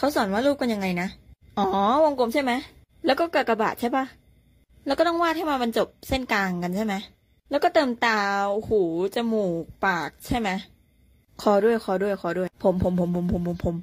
เขาสอนว่ารูปกันยังไงนะ อ๋อวงกลมใช่ไหม แล้วก็กระกบาดใช่ปะแล้วก็ต้องวาดให้มันบรรจบเส้นกลางกันใช่ไหม แล้วก็เติมตา หู จมูก ปากใช่ไหมคอด้วยคอด้วยคอด้วย ผมผมผมผมผมผมผม